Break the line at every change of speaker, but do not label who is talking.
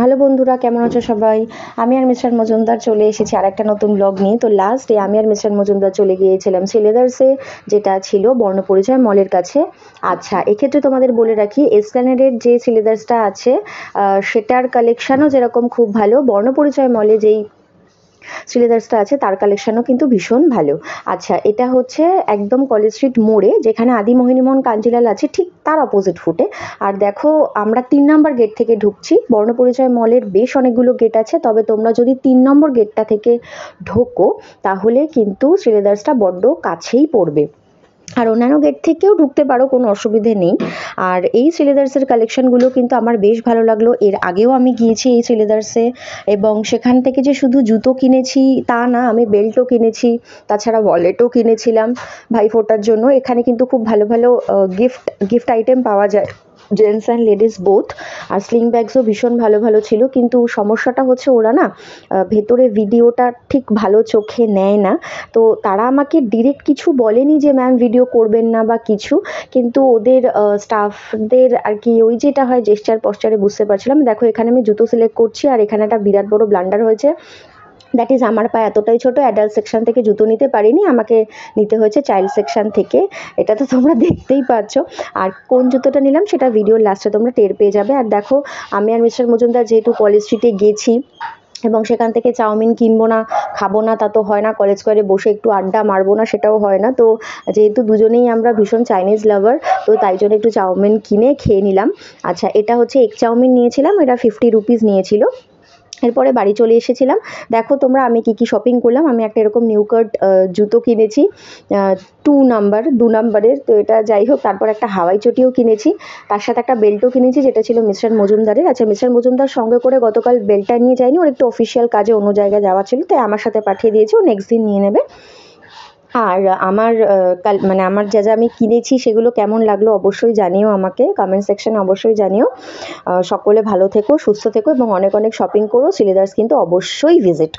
hello বন্ধুরা কেমন আছো সবাই আমি আর মিস্টার মজুমদার চলে এসেছি আর একটা নতুন ব্লগ নিয়ে তো লাস্টে আমি আর মিস্টার মজুমদার চলে গিয়েছিলাম সিলেদার্সে যেটা ছিল বর্ণপরিচয় মলের কাছে আচ্ছা এক্ষেত্রে তোমাদের বলে রাখি এসপ্ল্যানেডের যে সিলেদার্সটা আছে সেটার কালেকশানও যেরকম খুব ভালো বর্ণপরিচয় মলে যেই শ্রীলেদার্সটা আছে তার কালেকশনও কিন্তু ভীষণ ভালো আচ্ছা এটা হচ্ছে একদম কলেজ স্ট্রিট মোড়ে যেখানে আদি মোহিনীমোহন কাঞ্জিলাল আছে ঠিক তার অপোজিট ফুটে আর দেখো আমরা তিন নম্বর গেট থেকে ঢুকছি বর্ণপরিচয় মলের বেশ অনেকগুলো গেট আছে তবে তোমরা যদি তিন নম্বর গেটটা থেকে ঢোকো তাহলে কিন্তু শ্রীলেদার্সটা বড্ড কাছেই পড়বে আর অন্যান্য গেট থেকেও ঢুকতে পারো কোনো অসুবিধে নেই আর এই সিলেদার্সের কালেকশানগুলো কিন্তু আমার বেশ ভালো লাগলো এর আগেও আমি গিয়েছি এই সিলেদার্সে এবং সেখান থেকে যে শুধু জুতো কিনেছি তা না আমি বেল্টও কিনেছি তাছাড়া ওয়ালেটও কিনেছিলাম ভাইফোঁটার জন্য এখানে কিন্তু খুব ভালো ভালো গিফট গিফট আইটেম পাওয়া যায় জেন্টস অ্যান্ড লেডিস বোথ আর স্লিং ব্যাগসও ভীষণ ভালো ভালো ছিল কিন্তু সমস্যাটা হচ্ছে ওরা না ভেতরে ভিডিওটা ঠিক ভালো চোখে নেয় না তো তারা আমাকে ডিরেক্ট কিছু বলেনি যে ম্যাম ভিডিও করবেন না বা কিছু কিন্তু ওদের স্টাফদের আর কি ওই যেটা হয় জেস্টার পশ্চারে বুঝতে পারছিলাম দেখো এখানে আমি জুতো সিলেক্ট করছি আর এখানে একটা বিরাট বড় ব্লান্ডার হয়েছে দ্যাট ইজ আমার পায়ে এতটাই ছোট অ্যাডাল্ট সেকশন থেকে জুতো নিতে পারিনি আমাকে নিতে হয়েছে চাইল্ড সেকশন থেকে এটা তো তোমরা দেখতেই পাচ্ছ আর কোন জুতোটা নিলাম সেটা ভিডিওর লাস্টে তোমরা টের পেয়ে যাবে আর দেখো আমি আর মিস্টার মজুমদার যেহেতু কলেজ স্ট্রিটে গেছি এবং সেখান থেকে চাউমিন কিনবো না খাবো না তা তো হয় না কলেজ স্কোয়ারে বসে একটু আড্ডা মারবো না সেটাও হয় না তো যেহেতু দুজনেই আমরা ভীষণ চাইনিজ লাভার তো তাই জন্য একটু চাউমিন কিনে খেয়ে নিলাম আচ্ছা এটা হচ্ছে এক চাউমিন নিয়েছিলাম এটা ফিফটি রুপিস নিয়েছিল এরপরে বাড়ি চলে এসেছিলাম দেখো তোমরা আমি কি কি শপিং করলাম আমি একটা এরকম নিউকার্ট জুতো কিনেছি টু নাম্বার দু নাম্বারের তো এটা যাই হোক তারপর একটা হাওয়াই চটিও কিনেছি তার সাথে একটা বেল্টও কিনেছি যেটা ছিল মিস্টার মজুমদারের আচ্ছা মিস্টার মজুমদার সঙ্গে করে গতকাল বেল্টটা নিয়ে যায়নি ওর একটু অফিসিয়াল কাজে অন্য জায়গায় যাওয়া ছিল তাই আমার সাথে পাঠিয়ে দিয়েছে ও নেক্সট দিন নিয়ে নেবে হ্যাঁ, আর আমার কাল মানে আমার যা যা আমি কিনেছি সেগুলো কেমন লাগলো অবশ্যই জানিও আমাকে কমেন্ট সেকশানে অবশ্যই জানিও সকলে ভালো থেকো সুস্থ থেকো এবং অনেক অনেক শপিং করো সিলেদার্স কিন্তু অবশ্যই ভিজিট